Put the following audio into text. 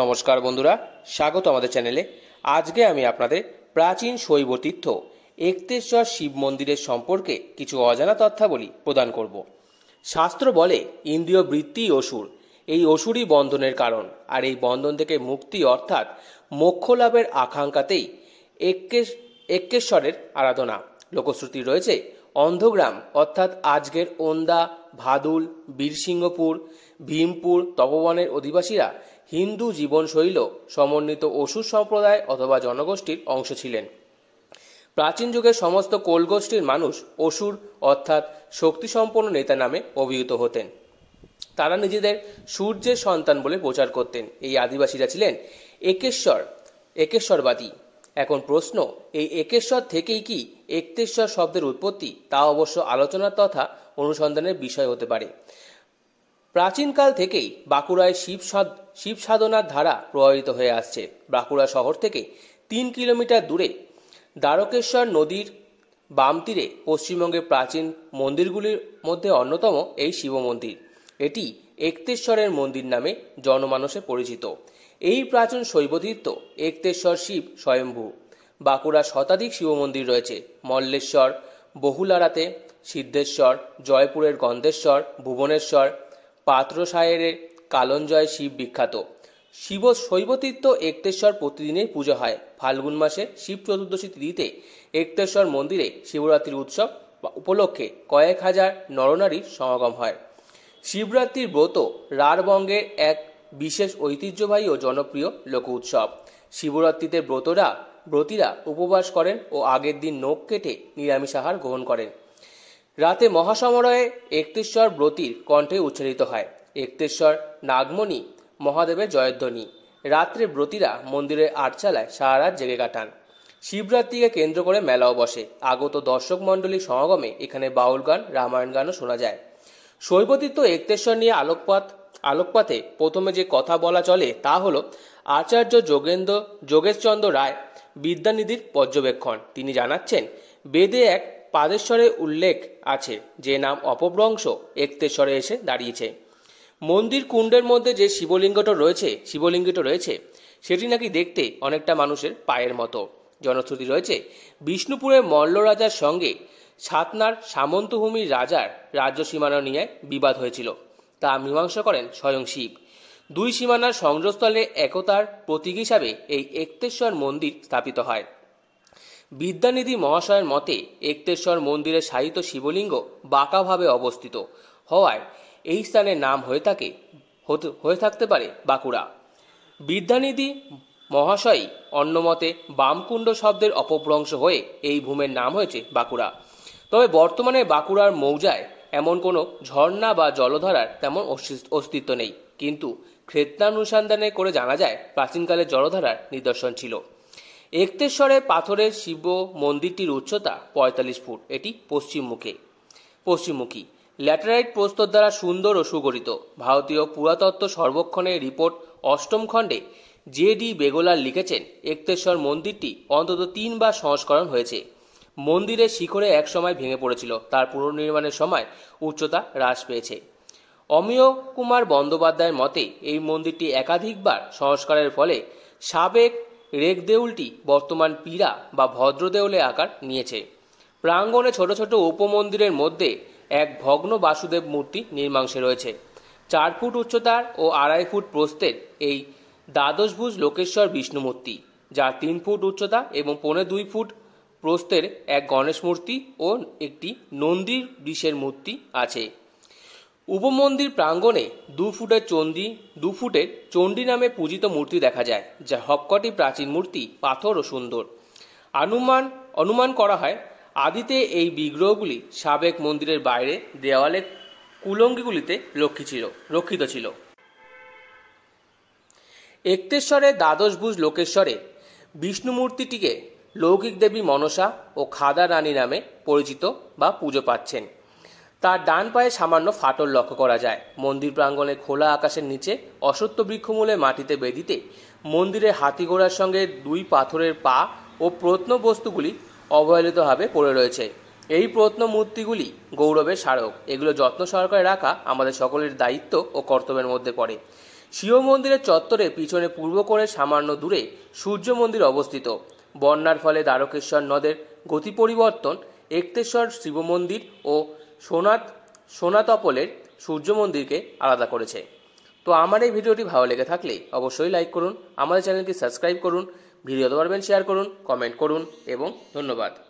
নমস্কার বন্ধুরা স্বাগত আমাদের চ্যানেলে আজকে আমি আপনাদের প্রাচীন শৈব তীর্থ একতেশ্বর শিব মন্দিরের সম্পর্কে কিছু অজানা তথ্যাবলী প্রদান করব শাস্ত্র বলে ইন্দ্রিয় বৃত্তি অসুর এই অসুরই বন্ধনের কারণ আর এই বন্ধন থেকে মুক্তি অর্থাৎ মোক্ষ লাভের আকাঙ্ক্ষাতেই এক্কেশ্বরের আরাধনা লোকশ্রুতি রয়েছে অন্ধগ্রাম অর্থাৎ আজকের ওন্দা ভাদুল বীরসিংহপুর ভীমপুর তপবনের অধিবাসীরা হিন্দু জীবনশৈল সমন্বিত অসুর সম্প্রদায় অথবা জনগোষ্ঠীর অংশ ছিলেন প্রাচীন যুগের সমস্ত কোলগোষ্ঠীর মানুষ অসুর অর্থাৎ শক্তিসম্পন্ন নেতা নামে অভিহিত হতেন তারা নিজেদের সূর্যের সন্তান বলে প্রচার করতেন এই আদিবাসীরা ছিলেন একেশ্বর একেশ্বরবাদী এখন প্রশ্ন এই একেশ্বর থেকেই কি একতেশ্বর শব্দের উৎপত্তি তা অবশ্য আলোচনার তথা অনুসন্ধানের বিষয় হতে পারে প্রাচীনকাল থেকেই বাঁকুড়ায় শিব শিব সাধনার ধারা প্রভাবিত হয়ে আসছে বাঁকুড়া শহর থেকে তিন কিলোমিটার দূরে দ্বারকেশ্বর নদীর বাম তীরে পশ্চিমবঙ্গের প্রাচীন মন্দিরগুলির মধ্যে অন্যতম এই শিব মন্দির এটি একতেশ্বরের মন্দির নামে জনমানসে পরিচিত এই প্রাচীন শৈবতীর্থ একতেশ্বর শিব স্বয়ম্ভু বাঁকুড়া শতাধিক শিব মন্দির রয়েছে মল্লেশ্বর বহুলারাতে সিদ্ধেশ্বর জয়পুরের গন্ধেশ্বর ভুবনেশ্বর পাত্রসায়েরে কালঞ্জয় শিব বিখ্যাত শিব শৈবতীর্থ একতেশ্বর প্রতিদিনের পুজো হয় ফাল্গুন মাসে শিব চতুর্দশী তিথিতে একতেশ্বর মন্দিরে শিবরাত্রির উৎসব উপলক্ষে কয়েক হাজার নরনারীর সমাগম হয় শিবরাত্রির ব্রত রাঢ়বঙ্গের এক বিশেষ ঐতিহ্যবাহী ও জনপ্রিয় লোক উৎসব শিবরাত্রিতে ব্রতরা ব্রতীরা উপবাস করেন ও আগের দিন নখ কেটে নিরামিষ আহার গ্রহণ করেন রাতে মহাসমরয়ে একতেশ্বর ব্রতীর কণ্ঠে উচ্চারিত হয় একতেশ্বর নাগমণি মহাদেবের জয়ধ্বনি রাত্রে ব্রতীরা মন্দিরের আটচালায় সারা রাত জেগে কাটান শিবরাত্রিকে কেন্দ্র করে মেলাও বসে আগত দর্শক মণ্ডলীর সমাগমে এখানে বাউল গান রামায়ণ গানও শোনা যায় শৈবতীর্থ একতেশ্বর নিয়ে আলোকপাত আলোকপাতে প্রথমে যে কথা বলা চলে তা হল আচার্য যোগেন্দ্র যোগেশচন্দ্র রায় বিদ্যানিধির পর্যবেক্ষণ তিনি জানাচ্ছেন বেদে এক পাদেশ্বরের উল্লেখ আছে যে নাম অপভ্রংশ একতেশ্বরে এসে দাঁড়িয়েছে মন্দির কুণ্ডের মধ্যে যে শিবলিঙ্গটা রয়েছে শিবলিঙ্গটা রয়েছে সেটি নাকি দেখতে অনেকটা মানুষের পায়ের মতো জনশ্রুতি রয়েছে বিষ্ণুপুরের মল্ল রাজার সঙ্গে সাতনার সামন্তভূমির রাজার রাজ্য সীমানা নিয়ে বিবাদ হয়েছিল তা মীমাংসা করেন স্বয়ং শিব দুই সীমানার সংযোগস্থলে একতার প্রতীক হিসাবে এই একতেশ্বর মন্দির স্থাপিত হয় বিদ্যানিধি মহাশয়ের মতে একতেশ্বর মন্দিরের শায়িত শিবলিঙ্গ বাঁকাভাবে অবস্থিত হওয়ায় এই স্থানের নাম হয়ে থাকে হয়ে থাকতে পারে বাঁকুড়া বিদ্যানিধি মহাশয় অন্যমতে বামকুণ্ড শব্দের অপভ্রংশ হয়ে এই ভূমের নাম হয়েছে বাঁকুড়া তবে বর্তমানে বাঁকুড়ার মৌজায় এমন কোনো ঝর্ণা বা জলধারার তেমন অস্তিত্ব নেই কিন্তু ক্ষেত্রানুসন্ধানে করে জানা যায় প্রাচীনকালে জলধারার নিদর্শন ছিল একতেশ্বরে পাথরের শিব মন্দিরটির উচ্চতা পঁয়তাল্লিশ ফুট এটি পশ্চিমমুখে পশ্চিমমুখী ল্যাটেরাইট প্রস্তর দ্বারা সুন্দর ও সুগঠিত ভারতীয় পুরাতত্ত্ব সর্বক্ষণের রিপোর্ট অষ্টম খণ্ডে জে ডি বেগোলার লিখেছেন একতেশ্বর মন্দিরটি অন্তত তিনবার সংস্করণ হয়েছে মন্দিরের শিখরে এক সময় ভেঙে পড়েছিল তার পুনর্নির্মাণের সময় উচ্চতা হ্রাস পেয়েছে অমিয় কুমার বন্দ্যোপাধ্যায়ের মতে এই মন্দিরটি একাধিকবার সংস্কারের ফলে সাবেক রেগ দেউলটি বর্তমান পীড়া বা ভদ্র দেউলে আকার নিয়েছে প্রাঙ্গণে ছোট ছোট উপমন্দিরের মধ্যে এক ভগ্ন বাসুদেব মূর্তি নির্মাংসে রয়েছে চার ফুট উচ্চতার ও আড়াই ফুট প্রস্থের এই দ্বাদশভুজ লোকেশ্বর বিষ্ণু মূর্তি তিন ফুট উচ্চতা এবং পৌনে দুই ফুট প্রস্থের এক গণেশ মূর্তি ও একটি নন্দীর বিষের মূর্তি আছে উপমন্দির প্রাঙ্গণে দু ফুটের চন্ডি দু ফুটের চণ্ডী নামে পূজিত মূর্তি দেখা যায় যা হবকটি প্রাচীন মূর্তি পাথর ও সুন্দর অনুমান অনুমান করা হয় আদিতে এই বিগ্রহগুলি সাবেক মন্দিরের বাইরে দেওয়ালের কুলঙ্গিগুলিতে লক্ষ্মী ছিল রক্ষিত ছিল একতেশ্বরে দ্বাদশভুজ লোকেশ্বরে বিষ্ণু মূর্তিটিকে লৌকিক দেবী মনসা ও খাদা রানী নামে পরিচিত বা পুজো পাচ্ছেন তার ডান পায়ে সামান্য ফাটল লক্ষ্য করা যায় মন্দির প্রাঙ্গণে খোলা আকাশের নিচে অসত্য বৃক্ষমূলে মাটিতে বেদিতে মন্দিরের হাতিঘোড়ার সঙ্গে দুই পাথরের পা ও প্রত্ন বস্তুগুলি অবহেলিতভাবে পড়ে রয়েছে এই প্রত্ন মূর্তিগুলি গৌরবের স্মারক এগুলো যত্ন সহকারে রাখা আমাদের সকলের দায়িত্ব ও কর্তব্যের মধ্যে পড়ে শিব মন্দিরের চত্বরে পিছনে পূর্ব করে সামান্য দূরে সূর্য মন্দির অবস্থিত বন্যার ফলে দ্বারকেশ্বর নদের গতি পরিবর্তন একতেশ্বর শিব মন্দির ও সোনাত সোনাতপলের সূর্য মন্দিরকে আলাদা করেছে তো আমার এই ভিডিওটি ভালো লেগে থাকলে অবশ্যই লাইক করুন আমাদের চ্যানেলটি সাবস্ক্রাইব করুন ভিডিও পারবেন শেয়ার করুন কমেন্ট করুন এবং ধন্যবাদ